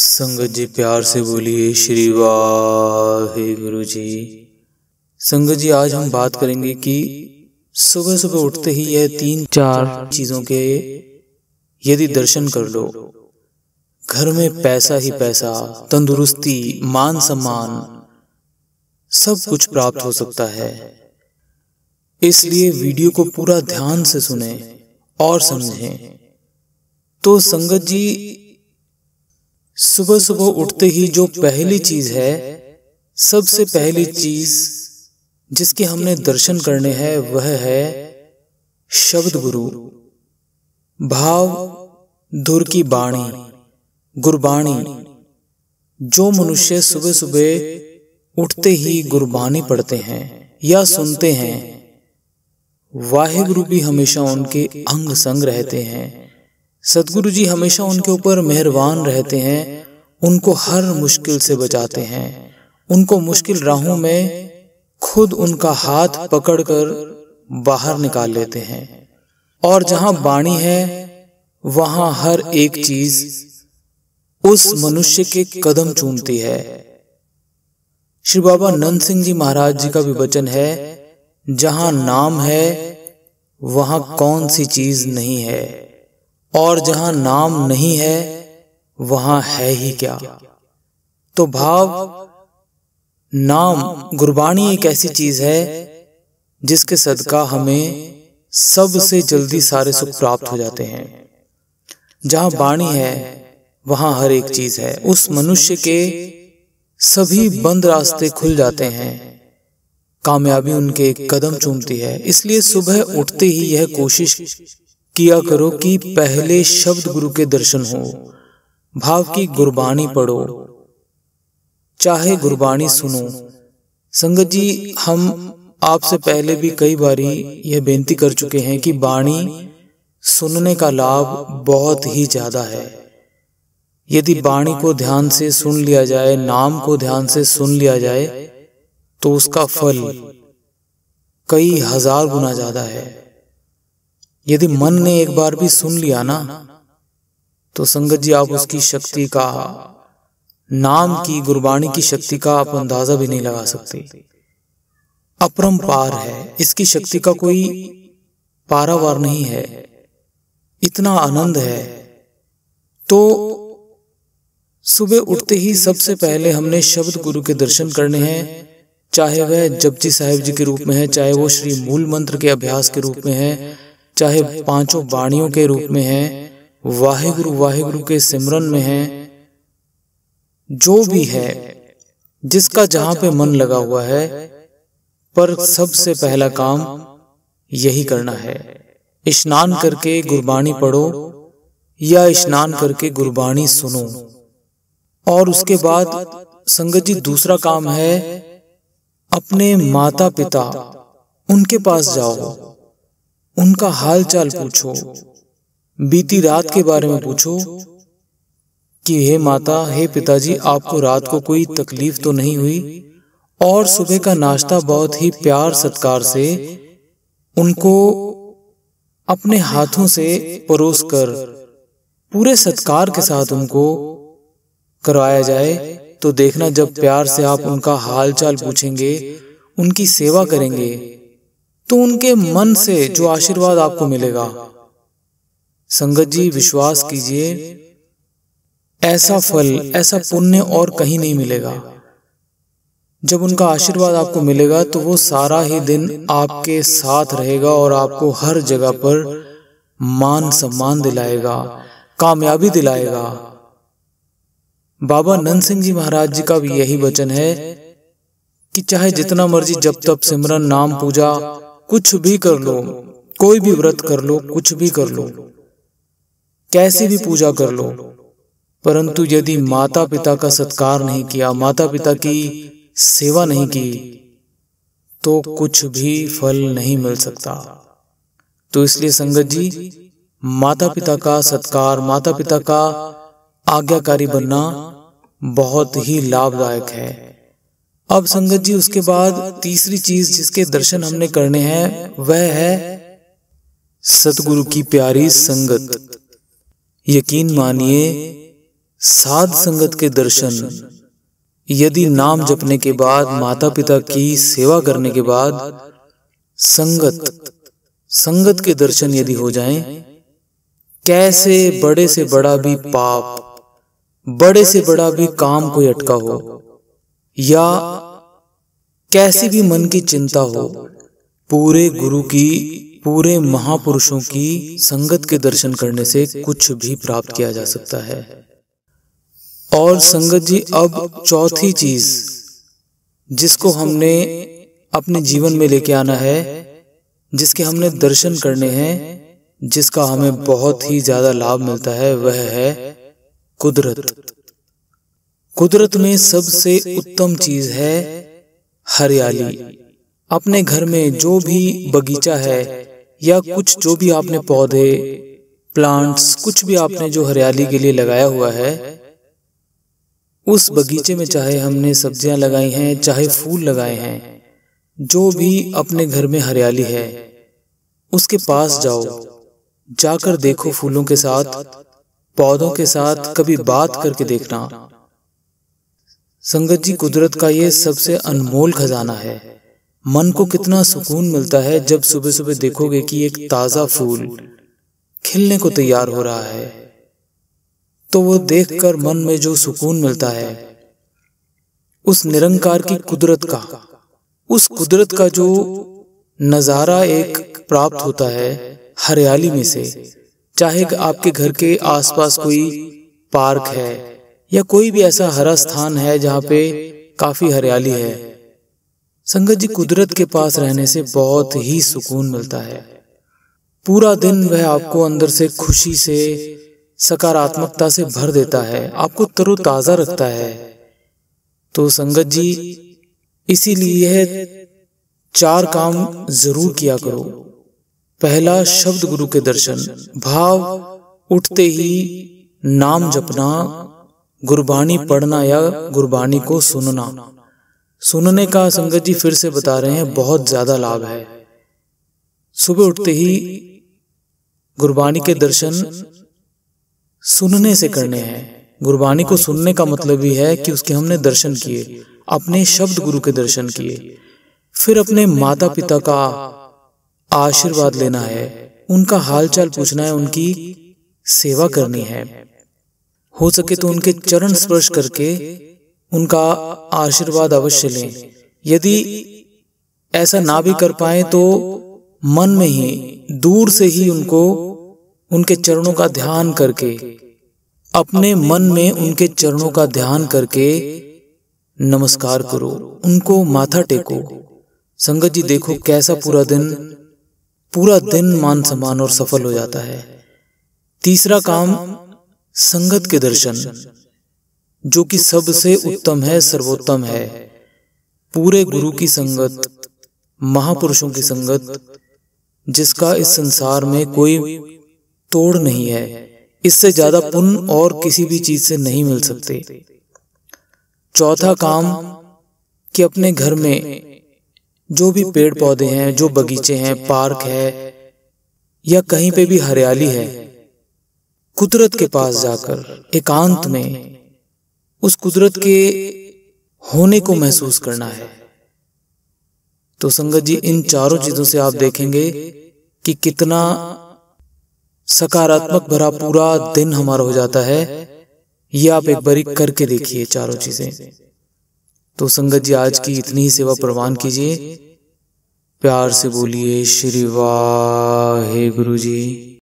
संगत जी प्यार से बोलिए श्री वाहे गुरु जी संगत जी आज हम बात करेंगे कि सुबह सुबह उठते ही यह तीन चार चीजों के यदि दर्शन कर लो घर में पैसा ही पैसा तंदुरुस्ती मान सम्मान सब कुछ प्राप्त हो सकता है इसलिए वीडियो को पूरा ध्यान से सुने और समझें तो संगत जी सुबह सुबह उठते ही जो पहली चीज है सबसे पहली चीज जिसके हमने दर्शन करने हैं वह है शब्द गुरु भाव धुर की बाणी गुरबाणी जो मनुष्य सुबह सुबह उठते ही गुरबाणी पढ़ते हैं या सुनते हैं वाहिगुरु भी हमेशा उनके अंग संग रहते हैं सदगुरु जी हमेशा उनके ऊपर मेहरबान रहते हैं उनको हर मुश्किल से बचाते हैं उनको मुश्किल राहों में खुद उनका हाथ पकड़कर बाहर निकाल लेते हैं और जहां बाणी है वहां हर एक चीज उस मनुष्य के कदम चूमती है श्री बाबा नंद सिंह जी महाराज जी का भी वचन है जहां नाम है वहां कौन सी चीज नहीं है और जहां नाम नहीं है वहां है ही क्या तो भाव नाम गुरबाणी एक ऐसी चीज है जिसके सदका हमें सबसे जल्दी सारे सुख प्राप्त हो जाते हैं जहां बाणी है वहां हर एक चीज है उस मनुष्य के सभी बंद रास्ते खुल जाते हैं कामयाबी उनके कदम चूमती है इसलिए सुबह उठते ही यह कोशिश किया करो कि पहले शब्द गुरु के दर्शन हो भाव की गुरबाणी पढ़ो चाहे गुरबाणी सुनो संगत जी हम आपसे पहले भी कई बारी यह बेनती कर चुके हैं कि बाणी सुनने का लाभ बहुत ही ज्यादा है यदि बाणी को ध्यान से सुन लिया जाए नाम को ध्यान से सुन लिया जाए तो उसका फल कई हजार गुना ज्यादा है यदि मन ने एक बार भी सुन लिया ना तो संगत जी आप उसकी शक्ति का नाम की गुरबाणी की शक्ति का आप अंदाजा भी नहीं लगा सकते अपरम्पार है इसकी शक्ति का कोई पारावार नहीं है इतना आनंद है तो सुबह उठते ही सबसे पहले हमने शब्द गुरु के दर्शन करने हैं चाहे वह जपजी साहिब जी के रूप में है चाहे वो श्री मूल मंत्र के अभ्यास के रूप में है चाहे पांचों वाणियों के रूप में है वाहे गुरु के सिमरन में है जो भी है जिसका जहां पे मन लगा हुआ है पर सबसे पहला काम यही करना है स्नान करके गुरबाणी पढ़ो या स्नान करके गुरबाणी सुनो और उसके बाद संगत जी दूसरा काम है अपने माता पिता उनके पास जाओ उनका हाल चाल पूछो बीती रात के बारे में पूछो कि हे माता हे पिताजी आपको रात को कोई तकलीफ तो नहीं हुई और सुबह का नाश्ता बहुत ही प्यार सत्कार से उनको अपने हाथों से परोस कर पूरे सत्कार के साथ उनको करवाया जाए तो देखना जब प्यार से आप उनका हालचाल पूछेंगे उनकी सेवा करेंगे तो उनके मन से जो आशीर्वाद आपको मिलेगा संगत जी विश्वास कीजिए ऐसा फल ऐसा पुण्य और कहीं नहीं मिलेगा जब उनका आशीर्वाद आपको मिलेगा तो, तो वो सारा ही दिन आपके साथ रहेगा और आपको हर जगह पर मान सम्मान दिलाएगा कामयाबी दिलाएगा बाबा नंद सिंह जी महाराज जी का भी यही वचन है कि चाहे जितना मर्जी जब तब सिमरन नाम पूजा कुछ भी कर लो कोई भी व्रत कर लो कुछ भी कर लो कैसी भी पूजा कर लो परंतु यदि माता पिता का सत्कार नहीं किया माता पिता की सेवा नहीं की तो, तो कुछ भी फल नहीं मिल सकता तो, तो इसलिए संगत जी माता पिता का सत्कार माता पिता का आज्ञाकारी बनना बहुत ही लाभदायक है अब संगत जी उसके बाद तीसरी चीज जिसके दर्शन हमने करने हैं वह है सतगुरु की प्यारी संगत यकीन मानिए साध संगत के दर्शन यदि नाम जपने के बाद माता पिता की सेवा करने के बाद संगत संगत के दर्शन यदि हो जाएं, कैसे बड़े से बड़ा भी पाप बड़े से बड़ा भी काम कोई अटका हो या कैसी भी मन की चिंता हो पूरे गुरु की पूरे महापुरुषों की संगत के दर्शन करने से कुछ भी प्राप्त किया जा सकता है और संगत जी अब चौथी चीज जिसको हमने अपने जीवन में लेके आना है जिसके हमने दर्शन करने हैं जिसका हमें बहुत ही ज्यादा लाभ मिलता है वह है कुदरत कुदरत में सबसे उत्तम चीज है हरियाली अपने घर में जो भी बगीचा है या कुछ जो भी आपने पौधे प्लांट्स कुछ भी आपने जो हरियाली के लिए लगाया हुआ है उस बगीचे में चाहे हमने सब्जियां लगाई हैं चाहे फूल लगाए हैं जो भी अपने घर में हरियाली है उसके पास जाओ जाकर देखो फूलों के साथ पौधों के साथ कभी बात करके देखना संगत जी कुदरत का ये सबसे अनमोल खजाना है मन को कितना सुकून मिलता है जब सुबह सुबह देखोगे कि एक ताजा फूल खिलने को तैयार हो रहा है तो वो देखकर मन में जो सुकून मिलता है उस निरंकार की कुदरत का उस कुदरत का जो नजारा एक प्राप्त होता है हरियाली में से चाहे आपके घर के आसपास कोई पार्क है या कोई भी ऐसा हरा स्थान है जहां पे काफी हरियाली है संगत जी कुदरत के पास रहने से बहुत ही सुकून मिलता है पूरा दिन वह आपको अंदर से खुशी से सकारात्मकता से भर देता है आपको तरोताजा रखता है तो संगत जी इसीलिए यह चार काम जरूर किया करो पहला शब्द गुरु के दर्शन भाव उठते ही नाम जपना गुरबाणी पढ़ना या गुरबाणी को सुनना सुनने का संगत जी फिर से बता रहे हैं बहुत ज्यादा लाभ है सुबह उठते ही गुरबाणी के दर्शन सुनने से करने हैं गुरबाणी को सुनने का मतलब ये है कि उसके हमने दर्शन किए अपने शब्द गुरु के दर्शन किए फिर अपने माता पिता का आशीर्वाद लेना है उनका हालचाल पूछना है उनकी सेवा करनी है हो सके तो उनके चरण स्पर्श करके उनका आशीर्वाद अवश्य लें यदि ऐसा ना भी कर पाए तो मन में ही दूर से ही उनको उनके चरणों का ध्यान करके अपने मन में उनके चरणों का ध्यान करके नमस्कार करो उनको माथा टेको संगत जी देखो कैसा पूरा दिन पूरा दिन मान सम्मान और सफल हो जाता है तीसरा काम संगत के दर्शन जो कि सबसे उत्तम है सर्वोत्तम है पूरे गुरु की संगत महापुरुषों की संगत जिसका इस संसार में कोई तोड़ नहीं है इससे ज्यादा पुण्य और किसी भी चीज से नहीं मिल सकते चौथा काम कि अपने घर में जो भी पेड़ पौधे हैं जो बगीचे हैं पार्क है या कहीं पे भी हरियाली है कुदरत के पास जाकर एकांत में उस कुदरत के होने को महसूस करना है तो संगत जी इन चारों चीजों से आप देखेंगे कि कितना सकारात्मक भरा पूरा दिन हमारा हो जाता है ये आप एक बारी करके देखिए चारों चीजें तो संगत जी आज की इतनी ही सेवा प्रवान कीजिए प्यार से बोलिए श्री वाहे गुरु जी